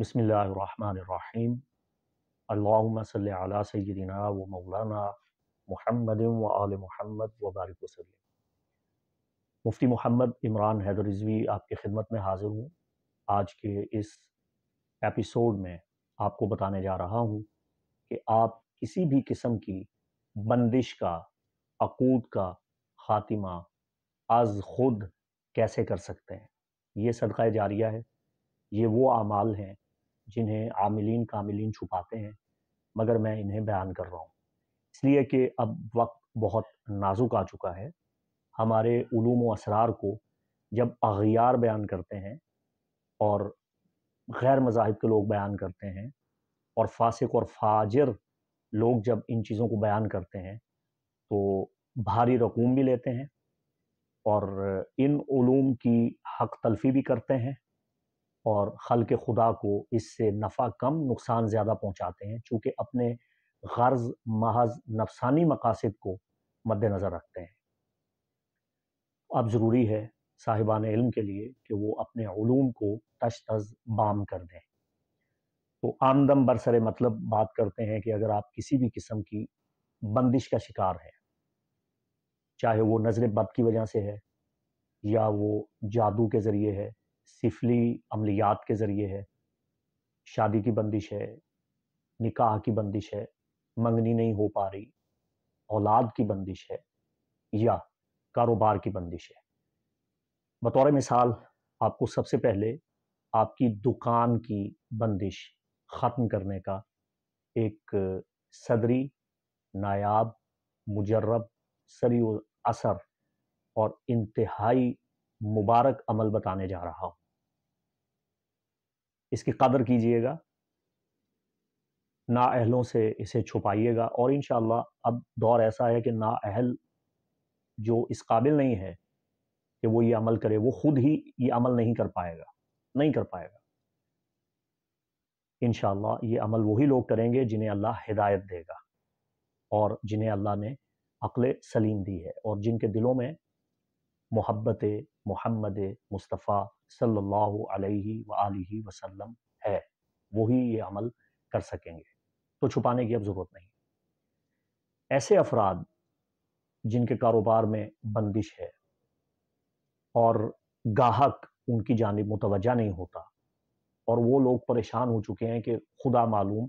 बसमीम अल्लाम सल व मौलाना महमद व आल महमद वबारक वसलम मुफ्ती महमद इमरान हैदर रिजवी आपकी खिदमत में हाज़िर हूँ आज के इस एपिसोड में आपको बताने जा रहा हूँ कि आप किसी भी किस्म की बंदिश का अकूद का खातिमा आज खुद कैसे कर सकते हैं ये सदक़ा जारिया है ये वो अमाल हैं जिन्हें आमिलीन कामिलीन छुपाते हैं मगर मैं इन्हें बयान कर रहा हूँ इसलिए कि अब वक्त बहुत नाजुक आ चुका है हमारे ूम असरार को जब अगियार बयान करते हैं और गैर मजाहब के लोग बयान करते हैं और फासिक और फाजिर लोग जब इन चीज़ों को बयान करते हैं तो भारी रकूम भी लेते हैं और इन ूम की हक तलफी भी करते हैं और हल के खुदा को इससे नफ़ा कम नुकसान ज़्यादा पहुँचाते हैं चूँकि अपने गर्ज महज नफसानी मकासद को मद्दनज़र रखते हैं अब ज़रूरी है साहिबान इल्म के लिए कि वो अपने ूम को तश तज बाम कर दें तो आमदम बरसर मतलब बात करते हैं कि अगर आप किसी भी किस्म की बंदिश का शिकार हैं चाहे वो नज़र बद की वजह से है या वो जादू के ज़रिए है सिफली अमलियात के ज़रिए है शादी की बंदिश है निकाह की बंदिश है मंगनी नहीं हो पा रही औलाद की बंदिश है या कारोबार की बंदिश है बतौर मिसाल आपको सबसे पहले आपकी दुकान की बंदिश ख़त्म करने का एक सदरी नायाब मुजरब सरी असर और इंतहाई मुबारक अमल बताने जा रहा हूं इसकी कदर कीजिएगा ना अहलों से इसे छुपाइएगा और इन अब दौर ऐसा है कि ना अहल जो इस काबिल नहीं है कि वो ये अमल करे वो खुद ही ये अमल नहीं कर पाएगा नहीं कर पाएगा इन ये अमल वही लोग करेंगे जिन्हें अल्लाह हिदायत देगा और जिन्हें अल्लाह ने अकल सलीम दी है और जिनके दिलों में मोहब्बत मोहम्मद मुस्तफ़ा सल्लल्लाहु वसल्लम है वही ये अमल कर सकेंगे तो छुपाने की अब ज़रूरत नहीं ऐसे अफराद जिनके कारोबार में बंदिश है और गाहक उनकी जानब मुतवजा नहीं होता और वो लोग परेशान हो चुके हैं कि खुदा मालूम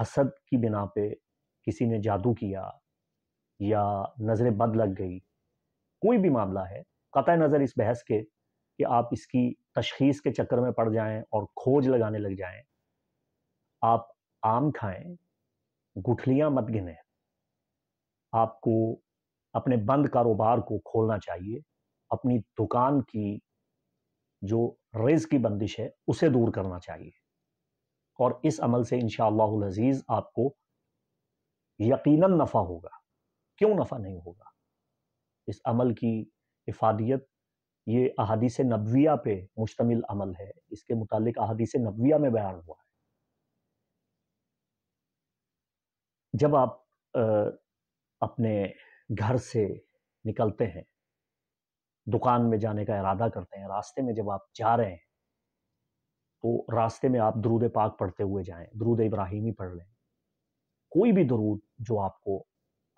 हसद की बिना पे किसी ने जादू किया या नज़र बद लग गई कोई भी मामला है कतः नज़र इस बहस के कि आप इसकी तशखीस के चक्कर में पड़ जाएं और खोज लगाने लग जाएं आप आम खाएं गुठलियां मत गिने आपको अपने बंद कारोबार को खोलना चाहिए अपनी दुकान की जो रेज की बंदिश है उसे दूर करना चाहिए और इस अमल से इन शजीज आपको यकीनन नफ़ा होगा क्यों नफ़ा नहीं होगा इस अमल की इफादियत ये अहादीस नबविया पे मुश्तमिल अमल है इसके मुतालिक अहादीस नबविया में बयान हुआ है जब आप आ, अपने घर से निकलते हैं दुकान में जाने का इरादा करते हैं रास्ते में जब आप जा रहे हैं तो रास्ते में आप दरूद पाक पढ़ते हुए जाएं दरूद इब्राहिमी पढ़ लें कोई भी दरूद जो आपको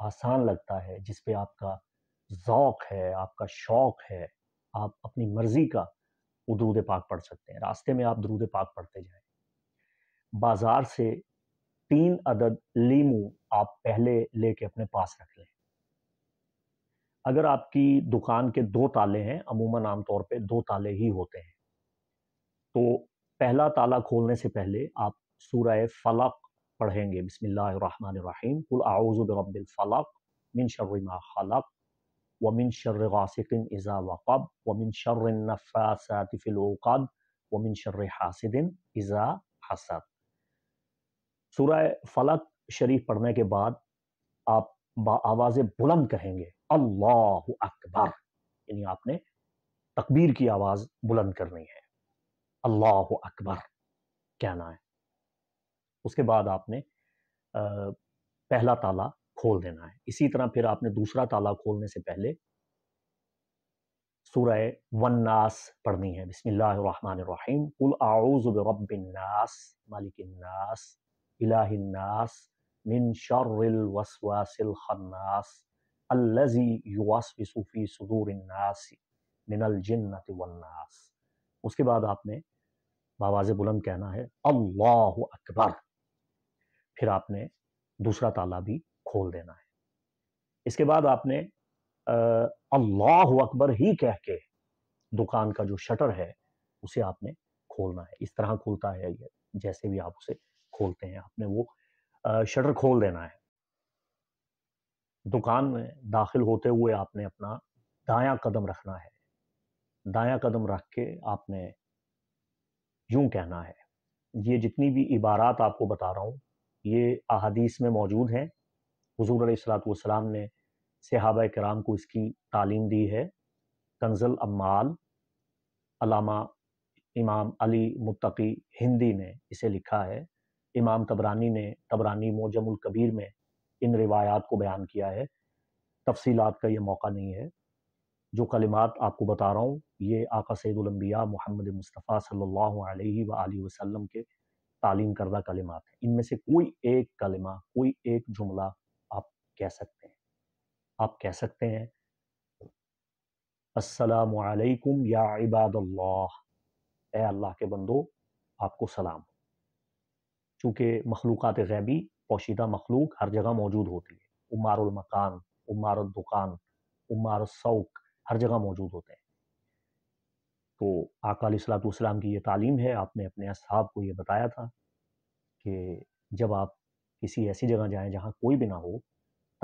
आसान लगता है जिस पे आपका ज़ौक है आपका शौक है आप अपनी मर्जी का वो दरूद पाक पढ़ सकते हैं रास्ते में आप दरूद पाक पढ़ते जाएं बाज़ार से तीन अदद लीमू आप पहले लेके अपने पास रख लें अगर आपकी दुकान के दो ताले हैं अमूमन आमतौर पे दो ताले ही होते हैं तो पहला ताला खोलने से पहले आप सूरह फलक पढ़ेंगे बिसमीम कुल आउज़ रबिल फलक मिन शर्मा खलक वमिन शर्र गासिकिन इज़ा वक़ब वमिन शर्र नफ़ासाति फ़िल उक़द वमिन शर्र हासिदिन इज़ा हसद सूरह फलक शरीफ पढ़ने के बाद आप आवाज़ बुलंद कहेंगे अल्लाह अकबर यानी आपने तकबीर की आवाज़ बुलंद करनी है अल्लाह अकबर कहना है उसके बाद आपने आ, पहला ताला खोल देना है इसी तरह फिर आपने दूसरा ताला खोलने से पहले सूरह वन नास पढ़नी है बिस्मिल्लाहिर्रहमानिर्रहीम कुल आऊज़ु बिरब्बिन्नास मालिकिन्नास इलाहिन्नास मिन शर्रिल वसवासिल खन्नास अल्लज़ी युवस्विसु फी सुदूरिन्नास मिनल जिन्नति वन्नास उसके बाद आपने बावाज बुलंद कहना है अल्लाह अकबर फिर आपने दूसरा ताला भी खोल देना है इसके बाद आपने अल्लाह अकबर ही कह के दुकान का जो शटर है उसे आपने खोलना है इस तरह खोलता है ये जैसे भी आप उसे खोलते हैं आपने वो शटर खोल देना है दुकान में दाखिल होते हुए आपने अपना दाया कदम रखना है दाया कदम रख के आपने यूं कहना है ये जितनी भी इबारात आपको बता रहा हूँ ये अहादीस में मौजूद हैं हजूर सलाम ने सहाब कराम को इसकी तालीम दी है तंजल अम्माल अलामा इमाम अली मुत्तकी हिंदी ने इसे लिखा है इमाम तबरानी ने तबरानी मोजमुल कबीर में इन रिवायात को बयान किया है तफसीलात का ये मौका नहीं है जो कलिमात आपको बता रहा हूँ ये आका सैदुलम्बिया मोहम्मद मुस्तफ़ा सल्लल्लाहु अलैहि व वसल्लम के तालीम करदा कलिमात हैं इनमें से कोई एक कलिमा कोई एक जुमला कह सकते हैं आप कह सकते हैं असलकुम या इबादल्लाह ए अल्लाह के बंदो आपको सलाम चूँकि मखलूक़ गैबी पोशीदा मखलूक हर जगह मौजूद होती है उमारमकान उमारदुकान उमारसौक हर जगह मौजूद होते हैं तो आकाम की ये तालीम है आपने अपने असहाब को ये बताया था कि जब आप किसी ऐसी जगह जाएं जहाँ कोई भी ना हो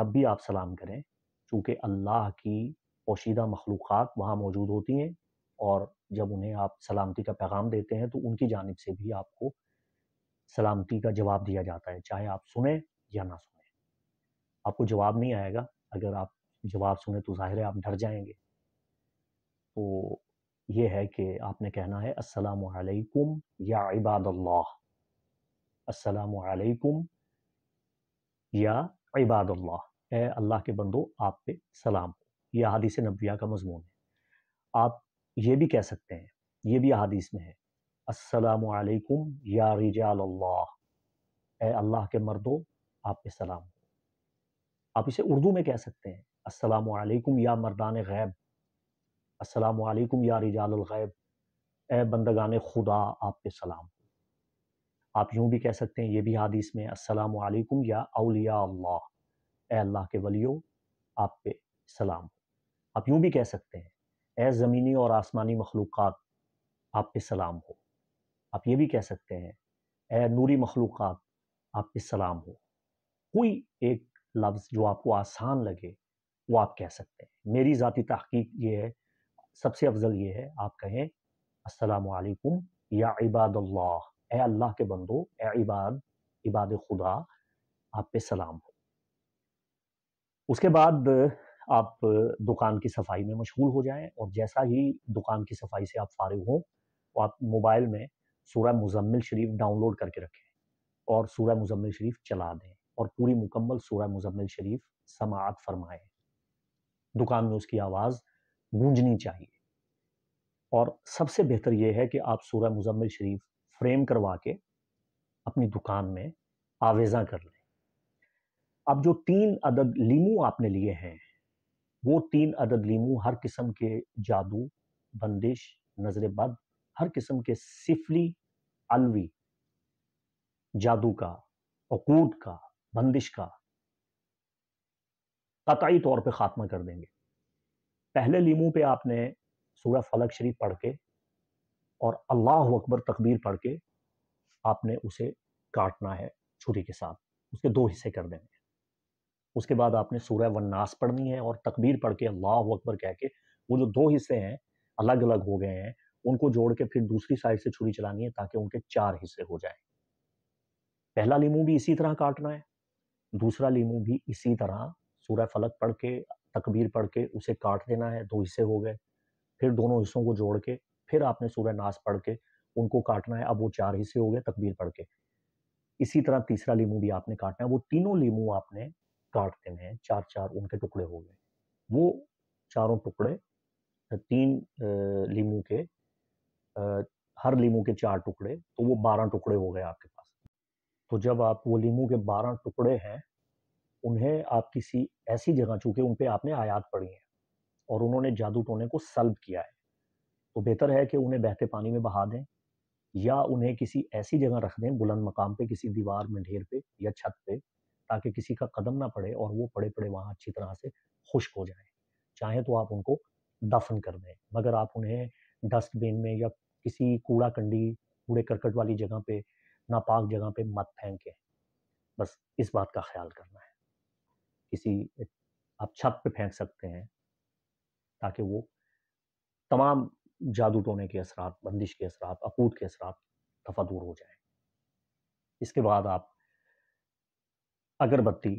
तब भी आप सलाम करें चूँकि अल्लाह की पोशीदा मखलूक़ वहाँ मौजूद होती हैं और जब उन्हें आप सलामती का पैगाम देते हैं तो उनकी जानब से भी आपको सलामती का जवाब दिया जाता है चाहे आप सुने या ना सुने आपको जवाब नहीं आएगा अगर आप जवाब सुने तो ज़ाहिर है आप डर जाएंगे तो ये है कि आपने कहना है अस्सलाम या इबाद अल्लाह या इबाद ए अल्लाह के बंदो आप पे सलाम ये अदीस नबिया का मजमून है आप ये भी कह सकते हैं ये भी अदीस में है असलकुम या रिजाला ए अल्लाह के मर्दो आप पे सलाम आप इसे उर्दू में कह सकते हैं असलकुम या मर्दान गैब असलकुम या रिजाल गैब ए बंदगान खुदा आप पे सलाम आप यूँ भी कह सकते हैं ये भी हादीस में असलकुम या अलिया अल्लाह ए अल्लाह के वलियो आप पे सलाम हो आप यूं भी कह सकते हैं ए ज़मीनी और आसमानी मखलूक़ आप पे सलाम हो आप ये भी कह सकते हैं ए नूरी मखलूक़ आप पे सलाम हो कोई एक लफ्ज़ जो आपको आसान लगे वो आप कह सकते हैं मेरी ज़ाती तहकीक ये है सबसे अफजल ये है आप कहें असलकुम या इबाद अल्लाह ए अल्लाह के बंदो ए इबाद इबाद खुदा आप पे सलाम हो उसके बाद आप दुकान की सफाई में मशगूल हो जाएं और जैसा ही दुकान की सफाई से आप फारिग हों तो आप मोबाइल में सूरह मुजम्मिल शरीफ डाउनलोड करके रखें और सूरह मुजम्मिल शरीफ चला दें और पूरी मुकम्मल सूरह मुजम्मिल शरीफ समात फरमाएं दुकान में उसकी आवाज़ गूंजनी चाहिए और सबसे बेहतर यह है कि आप सूरह मुजम्मिल शरीफ फ्रेम करवा के अपनी दुकान में आवेज़ा कर लें अब जो तीन अदद लीमू आपने लिए हैं वो तीन अदद लीमू हर किस्म के जादू बंदिश नजर बद हर किस्म के सिफली अलवी जादू का अकूट का बंदिश का कतई तौर पे खात्मा कर देंगे पहले लीमू पे आपने सूरह फलक शरीफ पढ़ के और अल्लाह अकबर तकबीर पढ़ के आपने उसे काटना है छुरी के साथ उसके दो हिस्से कर देंगे उसके बाद आपने सूर्य वन्नास पढ़नी है और तकबीर पढ़ के अल्लाह अकबर कह के वो जो दो हिस्से हैं अलग अलग हो गए हैं उनको जोड़ के फिर दूसरी साइड से छुरी चलानी है ताकि उनके चार हिस्से हो जाएं पहला लीमू भी इसी तरह काटना है दूसरा लीमू भी इसी तरह सूर्य फलक पढ़ के तकबीर पढ़ के उसे काट देना है दो हिस्से हो गए फिर दोनों हिस्सों को जोड़ के फिर आपने सूर्य नाश पढ़ के उनको काटना है अब वो चार हिस्से हो गए तकबीर पढ़ के इसी तरह तीसरा लीमू भी आपने काटना है वो तीनों लीमू आपने काटते में चार चार उनके टुकड़े हो गए वो चारों टुकड़े तीन लीमू के हर लीमू के चार टुकड़े तो वो बारह टुकड़े हो गए आपके पास तो जब आप वो लीमू के बारह टुकड़े हैं उन्हें आप किसी ऐसी जगह चूंकि उन पर आपने आयात पड़ी है और उन्होंने जादू टोने को सल्ब किया है तो बेहतर है कि उन्हें बहते पानी में बहा दें या उन्हें किसी ऐसी जगह रख दें बुलंद मकाम पे किसी दीवार में ढेर पे या छत पे ताकि किसी का कदम ना पड़े और वो पड़े पड़े वहाँ अच्छी तरह से खुश्क हो जाए चाहे तो आप उनको दफन कर दें मगर आप उन्हें डस्टबिन में या किसी कूड़ा कंडी कूड़े करकट वाली जगह पे नापाक जगह पे मत फेंकें बस इस बात का ख्याल करना है किसी आप छत पे फेंक सकते हैं ताकि वो तमाम जादू टोने के असरात बंदिश के असरात अकूत के असरात दफा दूर हो जाए इसके बाद आप अगरबत्ती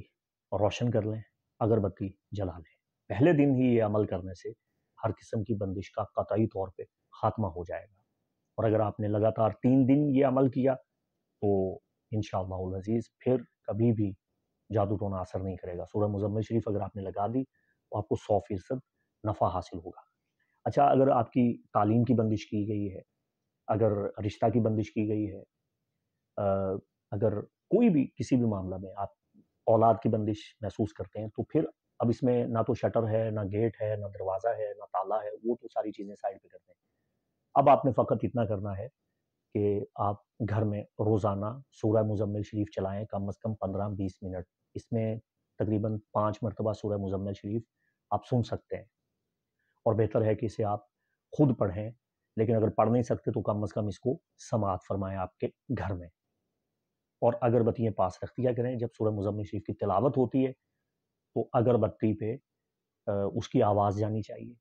रोशन कर लें अगरबत्ती जला लें पहले दिन ही ये अमल करने से हर किस्म की बंदिश का कतई तौर पर खात्मा हो जाएगा और अगर आपने लगातार तीन दिन ये अमल किया तो इन शजीज़ फिर कभी भी जादू टोना असर नहीं करेगा सूर्य मुजम्मिल शरीफ अगर आपने लगा दी तो आपको सौ फीसद नफ़ा हासिल होगा अच्छा अगर आपकी तालीम की बंदिश की गई है अगर रिश्ता की बंदिश की गई है अगर कोई भी किसी भी मामला में आप औलाद की बंदिश महसूस करते हैं तो फिर अब इसमें ना तो शटर है ना गेट है ना दरवाज़ा है ना ताला है वो तो सारी चीज़ें साइड पे करते हैं अब आपने फ़कत इतना करना है कि आप घर में रोज़ाना सूर्य मुजम्मिल शरीफ चलाएं कम अज़ कम पंद्रह बीस मिनट इसमें तकरीबन पाँच मरतबा सूर्य मुजम्मिल शरीफ आप सुन सकते हैं और बेहतर है कि इसे आप खुद पढ़ें लेकिन अगर पढ़ नहीं सकते तो कम अज़ कम इसको समात फरमाएं आपके घर में और अगरबत्तियाँ पास रख दिया करें जब सूरह मुजम्मिल शरीफ की तिलावत होती है तो अगरबत्ती पे उसकी आवाज़ जानी चाहिए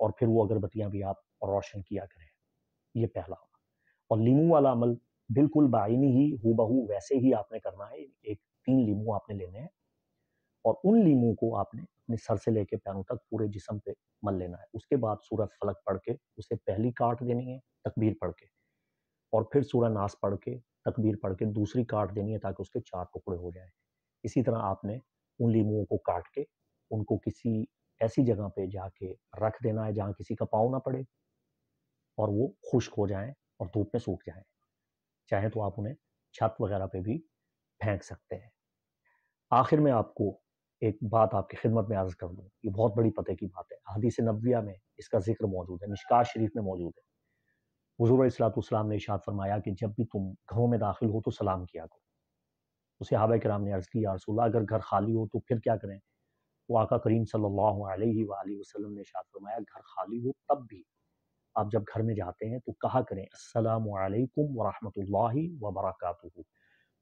और फिर वो अगरबत्तियाँ भी आप रोशन किया करें ये पहला और लीमू वाला अमल बिल्कुल बाइनी ही हु बहू वैसे ही आपने करना है एक तीन लीमू आपने लेने हैं और उन लीमू को आपने अपने सर से लेके पैरों तक पूरे जिसम पे मल लेना है उसके बाद सूरत फलक पढ़ के उसे पहली काट देनी है तकबीर पढ़ के और फिर सूरह नास पढ़ के तकबीर पढ़ के दूसरी काट देनी है ताकि उसके चार टुकड़े हो जाए इसी तरह आपने उन लीमुओं को काट के उनको किसी ऐसी जगह पे जाके रख देना है जहाँ किसी का पाव ना पड़े और वो खुश्क हो जाएं और धूप में सूख जाएं चाहे तो आप उन्हें छत वगैरह पे भी फेंक सकते हैं आखिर में आपको एक बात आपकी खिदमत में अर्ज कर दूँ ये बहुत बड़ी पते की बात है हदीस नबिया में इसका जिक्र मौजूद है निष्काश शरीफ में मौजूद है हजूर सलाम ने इशाद फरमाया कि जब भी तुम घरों में दाखिल हो तो सलाम किया करो तो हाब कराम ने अर्ज़ किया रसूल अगर घर खाली हो तो फिर क्या करें तो आका करीम सल्लल्लाहु वसलम ने इशाद फरमाया घर खाली हो तब भी आप जब घर में जाते हैं तो कहा करें अस्सलाम वालेकुम वरहमतुल्लाहि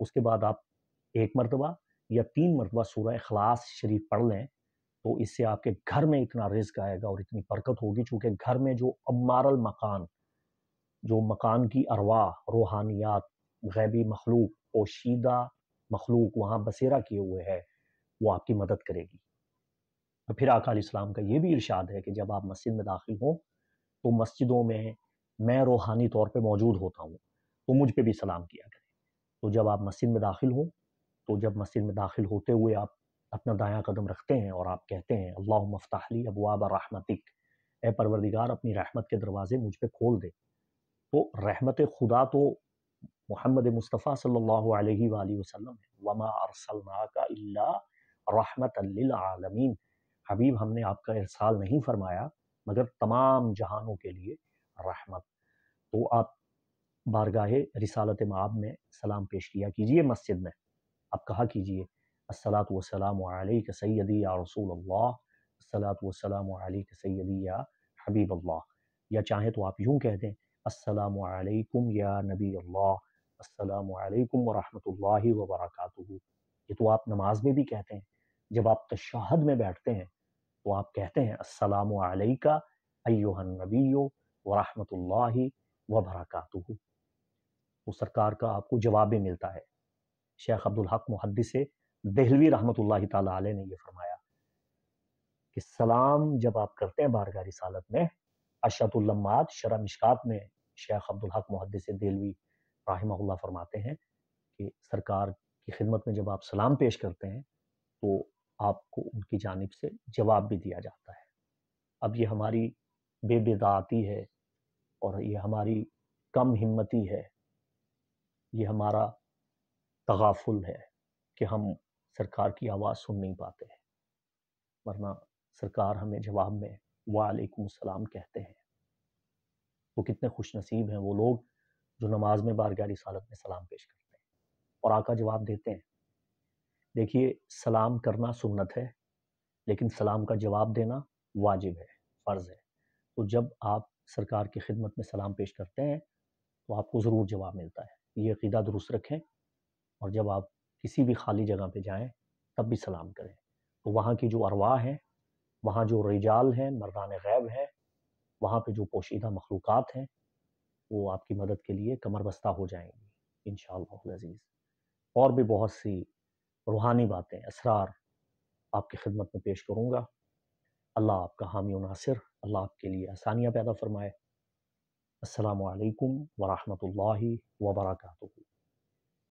उसके बाद आप एक मरतबा या तीन मरतबा सूर्य अखलास शरीफ पढ़ लें तो इससे आपके घर में इतना रिज्क आएगा और इतनी बरकत होगी चूँकि घर में जो अमारल मकान जो मकान की अरवा रूहानियात गैबी मखलूक पोशीदा मखलूक वहाँ बसेरा किए हुए है वो आपकी मदद करेगी और फिर आकाल इस्लाम का ये भी इरशाद है कि जब आप मस्जिद में दाखिल हों तो मस्जिदों में मैं रूहानी तौर पर मौजूद होता हूँ तो मुझ पर भी सलाम किया करें तो जब आप मस्जिद में दाखिल हों तो जब मस्जिद में दाखिल होते हुए आप अपना दाया कदम रखते हैं और आप कहते हैं अल्लाह मफ्ताहली अबुआबा रहमतिक ए परवरदिगार अपनी रहमत के दरवाज़े मुझ पर खोल दे तो रहमत खुदा तो मोहम्मद मुस्तफ़ा सल्लल्लाहु अलैहि वसल्लम है वमा अरसलना का इल्ला रहमत आलमीन हबीब हमने आपका इरसाल नहीं फरमाया मगर तमाम जहानों के लिए रहमत तो आप बारगाह रिसालत माब में सलाम पेश किया कीजिए मस्जिद में आप कहा कीजिए असलात वसलाम सैदी या रसूल अल्लाह असलात वसलाम सैदी या हबीब अल्लाह या चाहे तो आप यूँ कह दें असलकम या नबी अल्लाह असलकम वरहमल वबरक ये तो आप नमाज में भी कहते हैं जब आप तशाहद में बैठते हैं तो आप कहते हैं असलका अयोहन नबीयो व वबरक तो सरकार का आपको जवाब भी मिलता है शेख अब्दुल हक मुहदस दहलवी रहमत ताली ने यह फरमाया कि सलाम जब आप करते हैं बारगाह रिसालत में अशतुल्लमात शरा मिशकात में शेख अब्दुल हक मुहदस दिलवी राहिमहुल्ला फरमाते हैं कि सरकार की खिदमत में जब आप सलाम पेश करते हैं तो आपको उनकी जानब से जवाब भी दिया जाता है अब ये हमारी बेबेदाती है और ये हमारी कम हिम्मती है ये हमारा तगाफुल है कि हम सरकार की आवाज़ सुन नहीं पाते हैं वरना सरकार हमें जवाब में वालेकुम सलाम कहते हैं वो कितने खुश नसीब हैं वो लोग जो नमाज में बारगाह सालत में सलाम पेश करते हैं और आका जवाब देते हैं देखिए सलाम करना सुन्नत है लेकिन सलाम का जवाब देना वाजिब है फ़र्ज़ है तो जब आप सरकार की खिदमत में सलाम पेश करते हैं तो आपको ज़रूर जवाब मिलता है ये अकीदा दुरुस्त रखें और जब आप किसी भी खाली जगह पे जाएं तब भी सलाम करें तो वहाँ की जो अरवाह हैं वहाँ जो रिजाल हैं मरदान गैब हैं वहाँ पे जो पोशीदा मखलूक हैं वो आपकी मदद के लिए कमर बस्ता हो जाएंगी इन शजीज़ और भी बहुत सी रूहानी बातें असरार आपकी खिदमत में पेश करूँगा अल्लाह आपका हामी नासिर अल्लाह आपके लिए आसानियाँ पैदा फरमाए असलकम वरहमल वर्का